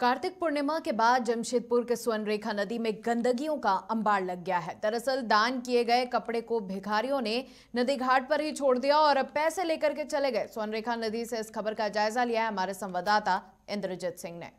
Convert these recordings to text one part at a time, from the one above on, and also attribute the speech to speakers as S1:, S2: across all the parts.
S1: कार्तिक पूर्णिमा के बाद जमशेदपुर के रेखा नदी में गंदगियों का अंबार लग गया है दरअसल दान किए गए कपड़े को भिखारियों ने नदी घाट पर ही छोड़ दिया और अब पैसे लेकर के चले गए रेखा नदी से इस खबर का जायजा लिया है हमारे संवाददाता इंद्रजीत सिंह ने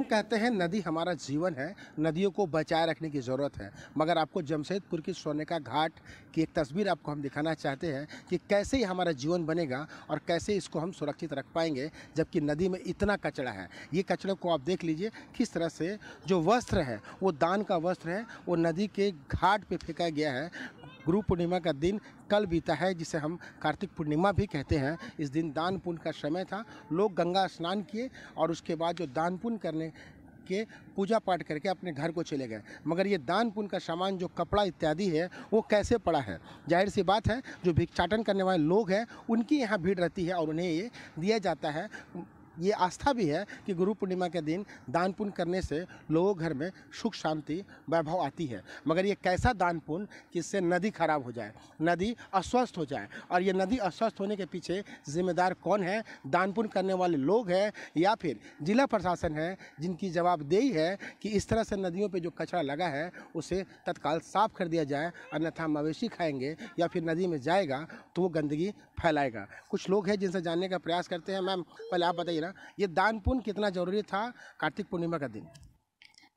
S2: हम कहते हैं नदी हमारा जीवन है नदियों को बचाए रखने की ज़रूरत है मगर आपको जमशेदपुर की सोने का घाट की एक तस्वीर आपको हम दिखाना चाहते हैं कि कैसे ही हमारा जीवन बनेगा और कैसे इसको हम सुरक्षित रख पाएंगे जबकि नदी में इतना कचरा है ये कचरे को आप देख लीजिए किस तरह से जो वस्त्र है वो दान का वस्त्र है वो नदी के घाट पर फेंका गया है गुरु पूर्णिमा का दिन कल बीता है जिसे हम कार्तिक पूर्णिमा भी कहते हैं इस दिन दान पुण्य का समय था लोग गंगा स्नान किए और उसके बाद जो दान पुण्य करने के पूजा पाठ करके अपने घर को चले गए मगर ये दान पुण्य का सामान जो कपड़ा इत्यादि है वो कैसे पड़ा है जाहिर सी बात है जो भिक्षाटन करने वाले लोग हैं उनकी यहाँ भीड़ रहती है और उन्हें ये दिया जाता है ये आस्था भी है कि गुरु पूर्णिमा के दिन दान पुण्य करने से लोगों घर में सुख शांति वैभव आती है मगर ये कैसा दान पुण्य कि इससे नदी खराब हो जाए नदी अस्वस्थ हो जाए और ये नदी अस्वस्थ होने के पीछे जिम्मेदार कौन है दान पुण्य करने वाले लोग हैं या फिर जिला प्रशासन है जिनकी जवाबदेही है कि इस तरह से नदियों पर जो कचरा लगा है उसे तत्काल साफ कर दिया जाए अन्यथा मवेशी खाएंगे या फिर नदी में जाएगा तो वो गंदगी फैलाएगा कुछ लोग हैं जिनसे जानने का प्रयास करते हैं मैम पहले आप बताइए ना जाएगा ये दान पुण्य कितना जरूरी था कार्तिक पूर्णिमा का दिन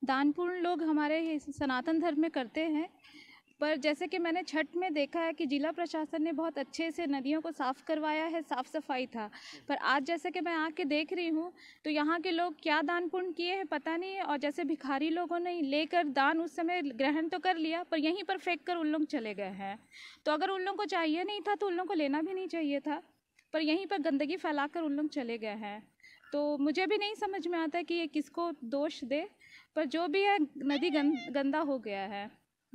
S1: दान पुण्य लोग हमारे सनातन धर्म में करते हैं पर जैसे कि मैंने छठ में देखा है कि जिला प्रशासन ने बहुत अच्छे से नदियों को साफ़ करवाया है साफ़ सफाई था पर आज जैसे कि मैं आके देख रही हूँ तो यहाँ के लोग क्या दान पुण्य किए हैं पता नहीं है और जैसे भिखारी लोगों ने लेकर दान उस समय ग्रहण तो कर लिया पर यहीं पर फेंक कर उन लोग चले गए हैं तो अगर उन लोगों को चाहिए नहीं था तो उन लोग को लेना भी नहीं चाहिए था पर यहीं पर गंदगी कर उन लोग चले गए हैं तो मुझे भी नहीं समझ में आता कि ये किसको दोष दे पर जो भी है नदी गं, गंदा हो गया है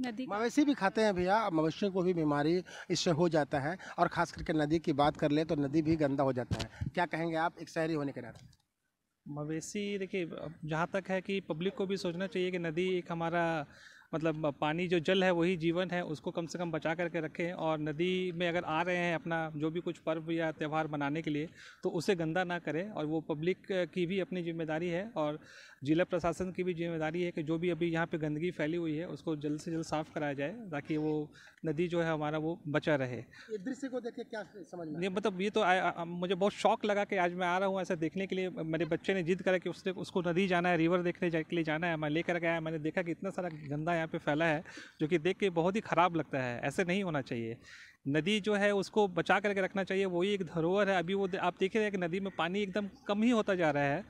S1: नदी
S2: मवेशी भी खाते हैं भैया मवेशियों को भी बीमारी इससे हो जाता है और ख़ास करके नदी की बात कर ले तो नदी भी गंदा हो जाता है क्या कहेंगे आप एक शहरी होने के नाते
S3: मवेशी देखिए जहाँ तक है कि पब्लिक को भी सोचना चाहिए कि नदी एक हमारा मतलब पानी जो जल है वही जीवन है उसको कम से कम बचा करके रखें और नदी में अगर आ रहे हैं अपना जो भी कुछ पर्व या त्यौहार मनाने के लिए तो उसे गंदा ना करें और वो पब्लिक की भी अपनी जिम्मेदारी है और जिला प्रशासन की भी जिम्मेदारी है कि जो भी अभी यहाँ पर गंदगी फैली हुई है उसको जल्द से जल्द साफ़ कराया जाए ताकि वो नदी जो है हमारा वो बचा रहे
S2: दृश्य को देखिए क्या समझ नहीं
S3: मतलब ये तो मुझे बहुत शौक लगा कि आज मैं आ रहा हूँ ऐसा देखने के लिए मेरे बच्चे ने जिद करा कि उसने उसको नदी जाना है रिवर देखने के लिए जाना है मैं लेकर गया मैंने देखा कि इतना सारा गंदा है यहाँ पे फैला है जो कि देख के बहुत ही ख़राब लगता है ऐसे नहीं होना चाहिए नदी जो है उसको बचा करके रखना चाहिए वही एक धरोहर है अभी वो आप देख रहे हैं कि नदी में पानी एकदम कम ही होता जा रहा है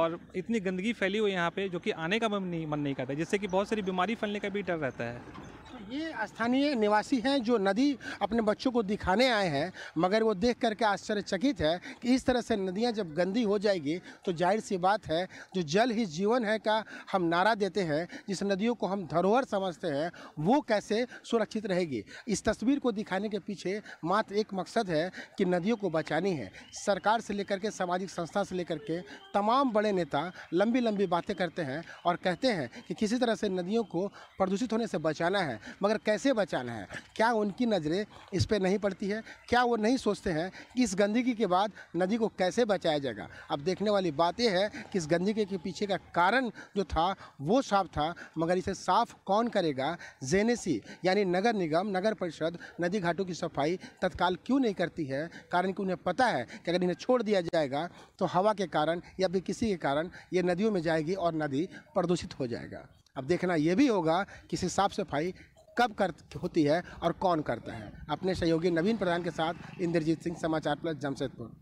S3: और इतनी गंदगी फैली हुई यहाँ पर जो कि आने का मन नहीं मन नहीं करता जिससे कि बहुत सारी बीमारी फैलने का भी डर रहता है
S2: ये स्थानीय निवासी हैं जो नदी अपने बच्चों को दिखाने आए हैं मगर वो देख करके आश्चर्यचकित है कि इस तरह से नदियाँ जब गंदी हो जाएगी तो जाहिर सी बात है जो जल ही जीवन है का हम नारा देते हैं जिस नदियों को हम धरोहर समझते हैं वो कैसे सुरक्षित रहेगी इस तस्वीर को दिखाने के पीछे मात्र एक मकसद है कि नदियों को बचानी है सरकार से लेकर के सामाजिक संस्था से लेकर के तमाम बड़े नेता लंबी लंबी बातें करते हैं और कहते हैं कि किसी तरह से नदियों को प्रदूषित होने से बचाना है मगर कैसे बचाना है क्या उनकी नज़रें इस पर नहीं पड़ती है क्या वो नहीं सोचते हैं कि इस गंदगी के बाद नदी को कैसे बचाया जाएगा अब देखने वाली बात यह है कि इस गंदगी के पीछे का कारण जो था वो साफ था मगर इसे साफ कौन करेगा जेनेसी यानी नगर निगम नगर परिषद नदी घाटों की सफाई तत्काल क्यों नहीं करती है कारण कि उन्हें पता है कि अगर इन्हें छोड़ दिया जाएगा तो हवा के कारण या फिर किसी के कारण ये नदियों में जाएगी और नदी प्रदूषित हो जाएगा अब देखना यह भी होगा कि इसे साफ़ सफाई कब कर होती है और कौन करता है अपने सहयोगी नवीन प्रधान के साथ इंद्रजीत सिंह समाचार प्लस जमशेदपुर